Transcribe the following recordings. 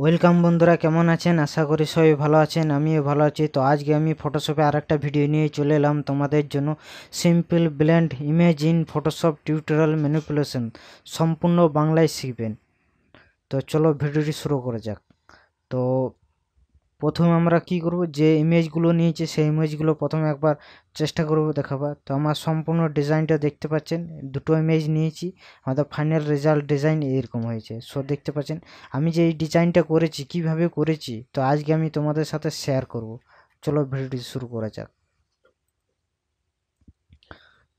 welcome বন্ধুরা কেমন আছেন আশা করি সবাই ভালো আছেন আমিও ভালো আছি তো আজকে আমি ফটোশপে আর একটা ভিডিও নিয়ে চলে এলাম তোমাদের জন্য simple blend image in Photoshop tutorial manipulation সম্পূর্ণ বাংলায় শিখবেন তো চলো ভিডিওটি শুরু করা যাক তো প্রথম আমরা কি করব যে ইমেজগুলো নিয়েছি সেই ইমেজগুলো প্রথমে একবার চেষ্টা করব দেখাবার তো আমার সম্পূর্ণ ডিজাইনটা দেখতে পাচ্ছেন দুটো ইমেজ নিয়েছি আমাদের ফাইনাল রেজাল্ট ডিজাইন এরকম হয়েছে সো দেখতে পাচ্ছেন আমি যে এই ডিজাইনটা করেছি কিভাবে করেছি তো আজকে আমি তোমাদের সাথে শেয়ার করব চলো ভিডিওটি শুরু করা যাক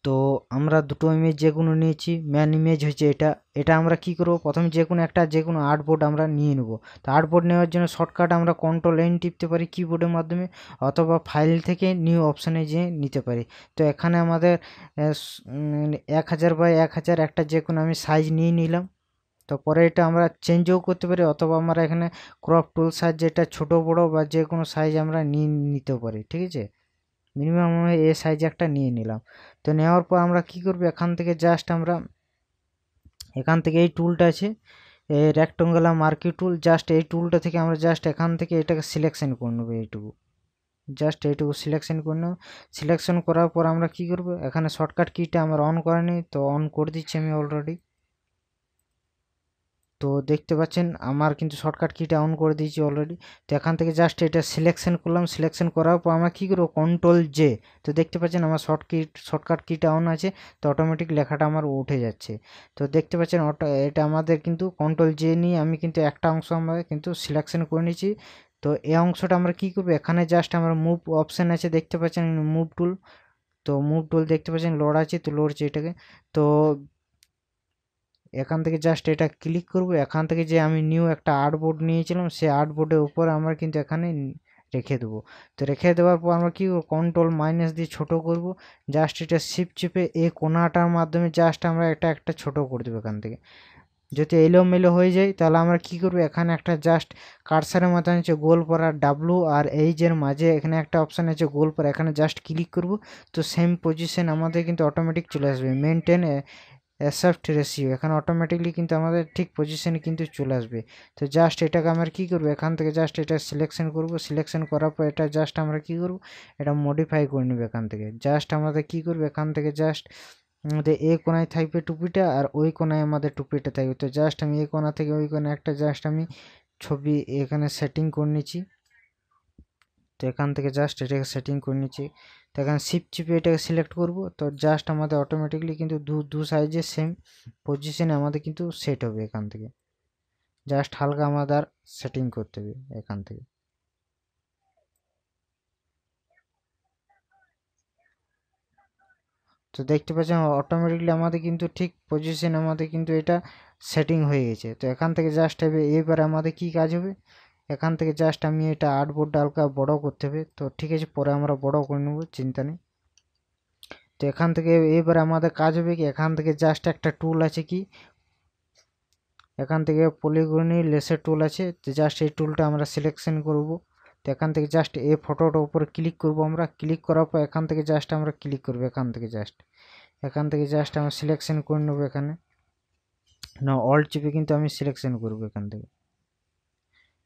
তো আমরা দুটো ইমেজ যে কোনো নিয়েছি ম্যান ইমেজ হয়েছে এটা এটা আমরা কি করব প্রথমে যে কোনো একটা যে কোনো আর্টবোর্ড আমরা নিয়ে নেব তো আর্টবোর্ড নেওয়ার জন্য শর্টকাট আমরা কন্ট্রোল এন টিপতে পারি কিবোর্ডের মাধ্যমে অথবা ফাইল থেকে নিউ অপশানে যেয়ে নিতে পারি তো এখানে আমাদের এক হাজার বাই এক হাজার একটা যে কোনো আমি সাইজ নিয়ে নিলাম তো পরে এটা আমরা চেঞ্জও করতে পারি অথবা আমরা এখানে ক্রপ টুল সাইজ যেটা ছোটো বড়ো বা যে কোনো সাইজ আমরা নিয়ে নিতে পারি ঠিক আছে মিনিমাম আমি এ সাইজ একটা নিয়ে নিলাম তো নেওয়ার পর আমরা কি করব এখান থেকে জাস্ট আমরা এখান থেকে এই টুলটা আছে এই রেক্টঙ্গুলার মার্কি টুল জাস্ট এই টুলটা থেকে আমরা জাস্ট এখান থেকে এটাকে সিলেকশন করে নেবো এইটুকু জাস্ট এইটুকু সিলেকশন করে নেব সিলেকশন করার পর আমরা কি করব এখানে শর্টকাট কিটা আমরা অন করেনি তো অন করে দিচ্ছি আমি অলরেডি তো দেখতে পাচ্ছেন আমার কিন্তু শর্টকাট কিটা অন করে দিয়েছি অলরেডি তো এখান থেকে জাস্ট এটা সিলেকশন করলাম সিলেকশন করার পর আমরা কী করবো কন্ট্রোল জে তো দেখতে পাচ্ছেন আমার শর্ট কিট শর্টকাট কিটা অন আছে তো অটোমেটিক লেখাটা আমার উঠে যাচ্ছে তো দেখতে পাচ্ছেন এটা আমাদের কিন্তু কন্ট্রোল জে নিয়ে আমি কিন্তু একটা অংশ আমরা কিন্তু সিলেকশন করে নিয়েছি তো এই অংশটা আমরা কী করবো এখানে জাস্ট আমার মুভ অপশান আছে দেখতে পাচ্ছেন মুভ টুল তো মুভ টুল দেখতে পাচ্ছেন আছে তো লড়ছে এটাকে তো এখান থেকে জাস্ট এটা ক্লিক করব এখান থেকে যে আমি নিউ একটা আর্টবোর্ড নিয়েছিলাম সে আর্টবোর্ডের উপর আমরা কিন্তু এখানে রেখে দেবো তো রেখে দেওয়ার পর আমরা কী কন্ট্রোল মাইনাস দিয়ে ছোট করব জাস্ট এটা শিপ চিপে এই কোনাটার মাধ্যমে জাস্ট আমরা এটা একটা ছোট করে দেবো এখান থেকে যদি এলোমেলো হয়ে যায় তাহলে আমরা কি করব এখানে একটা জাস্ট কারসারের মতো আছে গোল পরা ডাব্লু আর এইচের মাঝে এখানে একটা অপশান আছে গোল পরা এখানে জাস্ট ক্লিক করব তো সেম পজিশন আমাদের কিন্তু অটোমেটিক চলে আসবে মেনটেন অ্যাসেপ্ট রেসিও এখানে অটোমেটিকলি কিন্তু আমাদের ঠিক পজিশানে কিন্তু চলে আসবে তো জাস্ট এটাকে আমরা কী করব এখান থেকে জাস্ট এটা সিলেকশন করবো সিলেকশন করার পর এটা জাস্ট আমরা কী করব এটা মডিফাই করে নেব এখান থেকে জাস্ট আমাদের কী করব এখান থেকে জাস্ট আমাদের এ কোনায় থাকবে টুপিটা আর ওই কোনায় আমাদের টুপিটা থাকবে তো জাস্ট আমি এ কোনা থেকে ওই কোনা একটা জাস্ট আমি ছবি এখানে সেটিং করে নিচ্ছি তো এখান থেকে জাস্ট এটাকে সেটিং করে নিচ্ছি তো এখানে সিপ চিপে এটাকে সিলেক্ট করব তো জাস্ট আমাদের অটোমেটিকলি কিন্তু দু দু সাইজে সেম পজিশনে আমাদের কিন্তু সেট হবে এখান থেকে জাস্ট হালকা আমাদের সেটিং করতে হবে এখান থেকে তো দেখতে পাচ্ছেন অটোমেটিকলি আমাদের কিন্তু ঠিক পজিশন আমাদের কিন্তু এটা সেটিং হয়ে গেছে তো এখান থেকে জাস্ট হবে এবারে আমাদের কি কাজ হবে এখান থেকে জাস্ট আমি এটা আর্টবোর্ডটা হালকা বড়ো করতে হবে তো ঠিক আছে পরে আমরা বড় করে নেব চিন্তা নেই তো এখান থেকে এবারে আমাদের কাজ হবে কি এখান থেকে জাস্ট একটা টুল আছে কি এখান থেকে পলিগনি লেসের টুল আছে তো জাস্ট এই টুলটা আমরা সিলেকশন করব তো এখান থেকে জাস্ট এই ফটোটার উপরে ক্লিক করব আমরা ক্লিক করার পর এখান থেকে জাস্ট আমরা ক্লিক করব এখান থেকে জাস্ট এখান থেকে জাস্ট আমরা সিলেকশন করে নেবো এখানে না অল চিপে কিন্তু আমি সিলেকশন করব এখান থেকে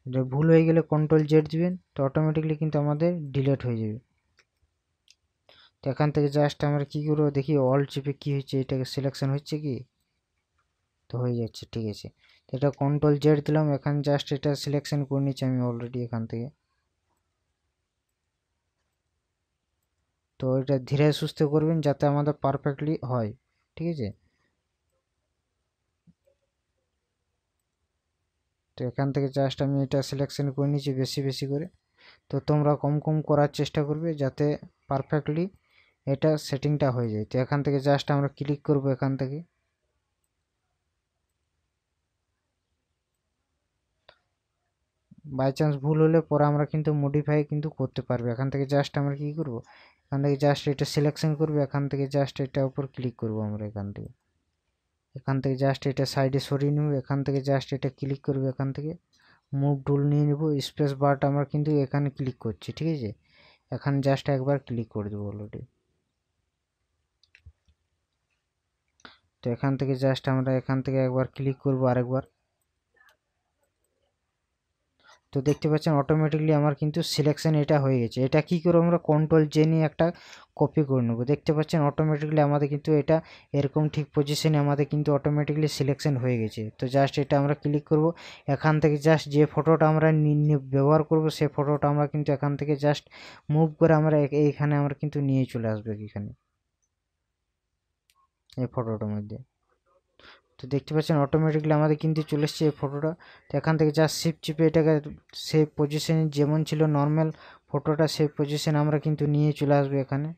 এটা ভুল হয়ে গেলে কন্ট্রোল জেড দিবেন তো অটোমেটিকলি কিন্তু আমাদের ডিলেট হয়ে যাবে তো এখান থেকে জাস্ট আমরা কী করবো দেখি অল চিপে কী হচ্ছে এটাকে সিলেকশন হচ্ছে কি তো হয়ে যাচ্ছে ঠিক আছে তো এটা কন্ট্রোল জেড দিলাম এখান জাস্ট এটা সিলেকশন করে নিচ্ছি আমি অলরেডি এখান থেকে তো এটা ধীরে সুস্থ করবেন যাতে আমাদের পারফেক্টলি হয় ঠিক আছে তো এখান থেকে জাস্ট আমি এটা সিলেকশন করে নিয়েছি বেশি বেশি করে তো তোমরা কম কম করার চেষ্টা করবে যাতে পারফেক্টলি এটা সেটিংটা হয়ে যায় তো এখান থেকে জাস্ট আমরা ক্লিক করব এখান থেকে বাই চান্স ভুল হলে পরে আমরা কিন্তু মডিফাই কিন্তু করতে পারবো এখান থেকে জাস্ট আমরা কী করব এখান থেকে জাস্ট এটা সিলেকশন করবো এখান থেকে জাস্ট এটা উপর ক্লিক করব আমরা এখান থেকে এখান থেকে জাস্ট এটা সাইডে সরিয়ে নেব এখান থেকে জাস্ট এটা ক্লিক করব এখান থেকে মুভ টুল নিয়ে নেব স্পেস বারটা আমরা কিন্তু এখানে ক্লিক করছি ঠিক আছে এখানে জাস্ট একবার ক্লিক করে দেবো অলরেডি তো এখান থেকে জাস্ট আমরা এখান থেকে একবার ক্লিক করব আরেকবার তো দেখতে পাচ্ছেন অটোমেটিকলি আমার কিন্তু সিলেকশন এটা হয়ে গেছে এটা কি করে আমরা কন্ট্রোল জে নিয়ে একটা কপি করে নেবো দেখতে পাচ্ছেন অটোমেটিকলি আমাদের কিন্তু এটা এরকম ঠিক পজিশনে আমাদের কিন্তু অটোমেটিকলি সিলেকশন হয়ে গেছে তো জাস্ট এটা আমরা ক্লিক করব এখান থেকে জাস্ট যে ফটোটা আমরা ব্যবহার করব সে ফটোটা আমরা কিন্তু এখান থেকে জাস্ট মুভ করে আমরা এইখানে আমরা কিন্তু নিয়ে চলে আসবো এখানে এই ফটোটার মধ্যে তো দেখতে পাচ্ছেন অটোমেটিকলি আমাদের কিন্তু চলে এসছে এই ফটোটা তো এখান থেকে যা সেভ চিপে এটাকে সেভ পজিশানে যেমন ছিল নর্মাল ফটোটা সেভ পজিশন আমরা কিন্তু নিয়ে চলে আসবো এখানে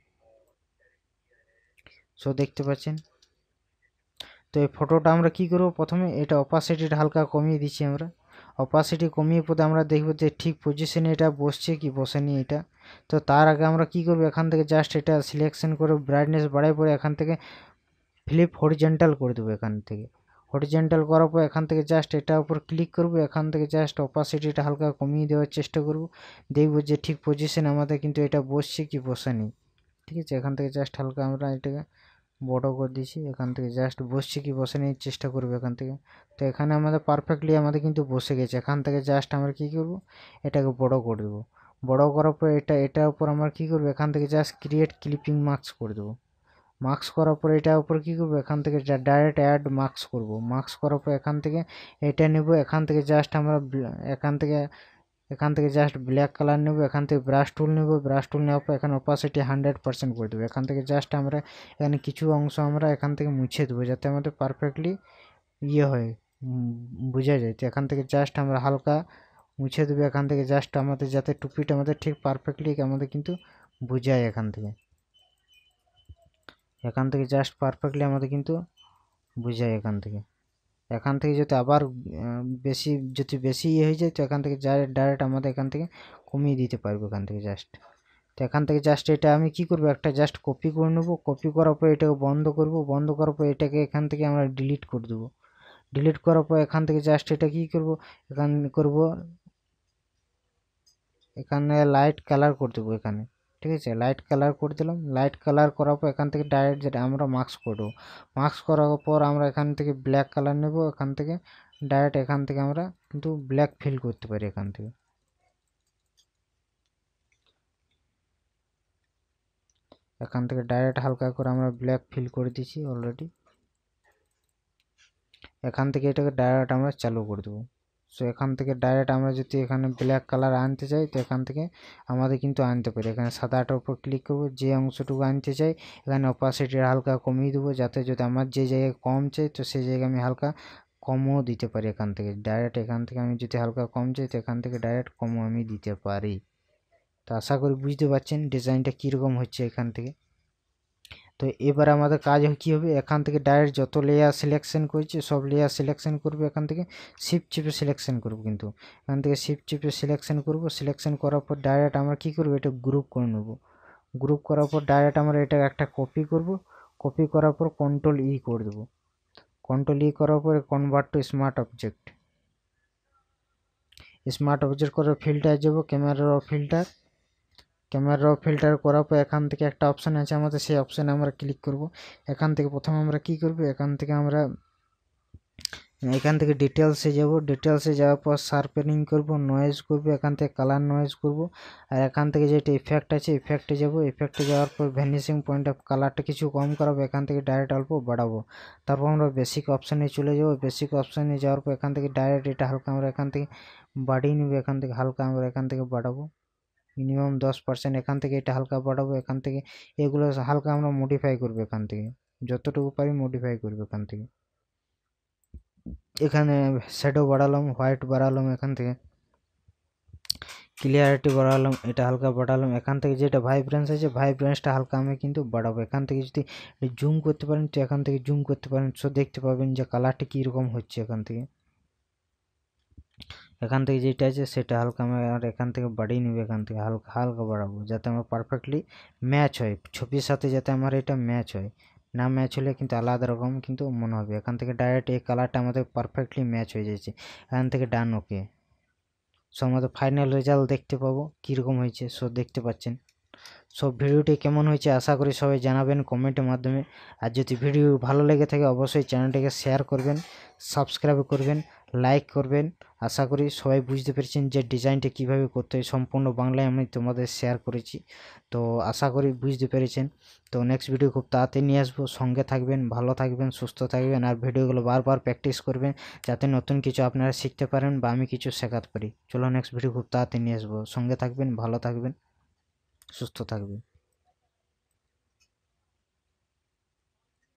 সো দেখতে পাচ্ছেন তো এই ফটোটা আমরা কি করব প্রথমে এটা অপাসিটিটা হালকা কমিয়ে দিচ্ছি আমরা অপাসিটি কমিয়ে পরে আমরা দেখব যে ঠিক পজিশনে এটা বসছে কি বসেনি এটা তো তার আগে আমরা কি করব এখান থেকে জাস্ট এটা সিলেকশন করে ব্রাইটনেস বাড়াই পরে এখান থেকে ফ্লিপ হরিজেন্টাল করে দেবো এখান থেকে হরিজেন্টাল করার পর এখান থেকে জাস্ট এটার উপর ক্লিক করব এখান থেকে জাস্ট অপাসিটিটা হালকা কমিয়ে দেওয়ার চেষ্টা করব দেখব যে ঠিক পজিশন আমাদের কিন্তু এটা বসছে কি বসেনি ঠিক আছে এখান থেকে জাস্ট হালকা আমরা এটাকে বড় করে দিয়েছি এখান থেকে জাস্ট বসছে কি বসে নিয়ে চেষ্টা করবো এখান থেকে তো এখানে আমাদের পারফেক্টলি আমাদের কিন্তু বসে গেছে এখান থেকে জাস্ট আমরা কি করব এটাকে বড় করে দেবো বড় করার পর এটা এটার উপর আমরা কি করব এখান থেকে জাস্ট ক্রিয়েট ক্লিপিং মার্কস করে দেবো মাস্ক করার পরে এটার উপর কী করবো এখান থেকে ডাইরেক্ট অ্যাড মাস্ক করব মাস্ক করার পর এখান থেকে এটা নেব এখান থেকে জাস্ট আমরা এখান থেকে এখান থেকে জাস্ট ব্ল্যাক কালার নেব এখান থেকে ব্রাশ টুল নেব ব্রাশ টুল নেওয়ার পর এখানে অপাসিটি হান্ড্রেড পার্সেন্ট করে দেবো এখান থেকে জাস্ট আমরা এখানে কিছু অংশ আমরা এখান থেকে মুছে দেবো যাতে আমাদের পারফেক্টলি ইয়ে হয় বোঝা যায় তো এখান থেকে জাস্ট আমরা হালকা মুছে দেবো এখান থেকে জাস্ট আমাদের যাতে টুপিটা আমাদের ঠিক পারফেক্টলি আমাদের কিন্তু বোঝায় এখান থেকে এখান থেকে জাস্ট পারফেক্টলি আমাদের কিন্তু বোঝায় এখান থেকে এখান থেকে যদি আবার বেশি যদি বেশি ইয়ে হয়ে যায় তো এখান থেকে ডাইরেক্ট আমাদের এখান থেকে কমিয়ে দিতে পারবো এখান থেকে জাস্ট তো এখান থেকে জাস্ট এটা আমি কি করব একটা জাস্ট কপি করে নেবো কপি করার পর এটাকে বন্ধ করব বন্ধ করার পর এটাকে এখান থেকে আমরা ডিলিট করে দেবো ডিলিট করার পর এখান থেকে জাস্ট এটা কি করব এখান করব এখানে লাইট কালার করে দেবো এখানে ঠিক আছে লাইট কালার করে দিলাম লাইট কালার করার পর এখান থেকে ডাইরেক্ট যেটা আমরা মাস্ক করবো মাস্ক করার পর আমরা এখান থেকে ব্ল্যাক কালার নেব এখান থেকে ডাইরেক্ট এখান থেকে আমরা কিন্তু ব্ল্যাক ফিল করতে পারি এখান থেকে এখান থেকে ডাইরেক্ট হালকা করে আমরা ব্ল্যাক ফিল করে দিয়েছি অলরেডি এখান থেকে এটাকে ডাইরেক্ট আমরা চালু করে দেবো সো এখান থেকে ডাইরেক্ট আমরা যদি এখানে ব্ল্যাক কালার আনতে চাই তো এখান থেকে আমাদের কিন্তু আনতে পারি এখানে সাদাটার উপর ক্লিক করব যে অংশটুকু আনতে চাই এখানে অপাসিটির হালকা কমিয়ে দেবো যাতে যদি আমার যে জায়গায় কম চাই তো সেই জায়গায় আমি হালকা কমও দিতে পারি এখান থেকে ডাইরেক্ট এখান থেকে আমি যদি হালকা কম চাই তো এখান থেকে ডাইরেক্ট কমও আমি দিতে পারি তো আশা করি বুঝতে পারছেন ডিজাইনটা কীরকম হচ্ছে এখান থেকে তো এবার আমাদের কাজ কী হবে এখান থেকে ডাইরেক্ট যত লেয়ার সিলেকশন করেছি সব লেয়ার সিলেকশন করবো এখান থেকে শিপ চিপে সিলেকশন করবো কিন্তু এখান থেকে শিপ চিপে সিলেকশন করব সিলেকশন করার পর ডাইরেক্ট আমরা কী করবো এটা গ্রুপ করে নেব গ্রুপ করার পর ডাইরেক্ট আমরা এটা একটা কপি করব কপি করার পর কন্ট্রোল ই e করে দেবো কন্ট্রোল ই e করার পরে convert to smart object smart object করে ফিল্টার যাব ক্যামেরার ফিল্টার ক্যামেরা ফিল্টার করার পর এখান থেকে একটা অপশান আছে আমাদের সেই অপশানে আমরা ক্লিক করব এখান থেকে প্রথমে আমরা কি করব এখান থেকে আমরা এখান থেকে ডিটেলসে যাব ডিটেলসে যাওয়ার পর শার্পেনিং করব নয়েজ করব এখান থেকে কালার নয়েজ করব আর এখান থেকে যেটা ইফেক্ট আছে ইফেক্টে যাব ইফেক্টে যাওয়ার পর ভ্যানিশিং পয়েন্ট অফ কালারটা কিছু কম করাবো এখান থেকে ডাইরেক্ট অল্প বাড়াবো তারপর আমরা বেসিক অপশানে চলে যাবো বেসিক অপশানে যাওয়ার পর এখান থেকে ডাইরেক্ট এটা হালকা আমরা এখান থেকে বাড়িয়ে নেব এখান থেকে হালকা আমরা এখান থেকে বাড়াবো মিনিমাম দশ পার্সেন্ট এখান থেকে এটা হালকা বাড়াবো এখান থেকে এগুলো হালকা আমরা মডিফাই করবো এখান থেকে যতটুকু পারি মডিফাই করবো এখান থেকে এখানে শ্যাডো বাড়ালাম হোয়াইট বাড়ালাম এখান থেকে ক্লিয়ারিটি বাড়ালাম এটা হালকা বাড়ালাম এখান থেকে যেটা ভাইব্রেন্স আছে ভাইব্রেন্সটা হালকা আমি কিন্তু বাড়াবো এখান থেকে যদি জুম করতে পারেন তো এখান থেকে জুম করতে পারেন সো দেখতে পাবেন যে কালারটা কীরকম হচ্ছে এখান থেকে এখান থেকে যেটা আছে সেটা হালকা আমি আর এখান থেকে বাড়িয়ে নেব এখান থেকে হালকা হালকা বাড়াবো যাতে আমার পারফেক্টলি ম্যাচ হয় ছবির সাথে যাতে আমার এটা ম্যাচ হয় না ম্যাচ হলে কিন্তু আলাদা রকম কিন্তু মনে হবে এখান থেকে ডাইরেক্ট এই কালারটা আমাদের পারফেক্টলি ম্যাচ হয়ে যাচ্ছে এখান থেকে ডান ওকে সো আমাদের ফাইনাল রেজাল্ট দেখতে পাবো কীরকম হয়েছে সো দেখতে পাচ্ছেন সব ভিডিওটি কেমন হয়েছে আশা করি সবাই জানাবেন কমেন্টের মাধ্যমে আর যদি ভিডিও ভালো লেগে থাকে অবশ্যই চ্যানেলটিকে শেয়ার করবেন সাবস্ক্রাইব করবেন লাইক করবেন আশা করি সবাই বুঝতে পেরেছেন যে ডিজাইনটা কিভাবে করতে হয় সম্পূর্ণ বাংলায় আমি তোমাদের শেয়ার করেছি তো আশা করি বুঝতে পেরেছেন তো নেক্সট ভিডিও খুব তাড়াতাড়ি নিয়ে আসবো সঙ্গে থাকবেন ভালো থাকবেন সুস্থ থাকবেন আর ভিডিওগুলো বারবার প্র্যাকটিস করবেন যাতে নতুন কিছু আপনারা শিখতে পারেন বা আমি কিছু শেখাতে পারি চলো নেক্সট ভিডিও খুব তাড়াতাড়ি নিয়ে আসবো সঙ্গে থাকবেন ভালো থাকবেন সুস্থ থাকবেন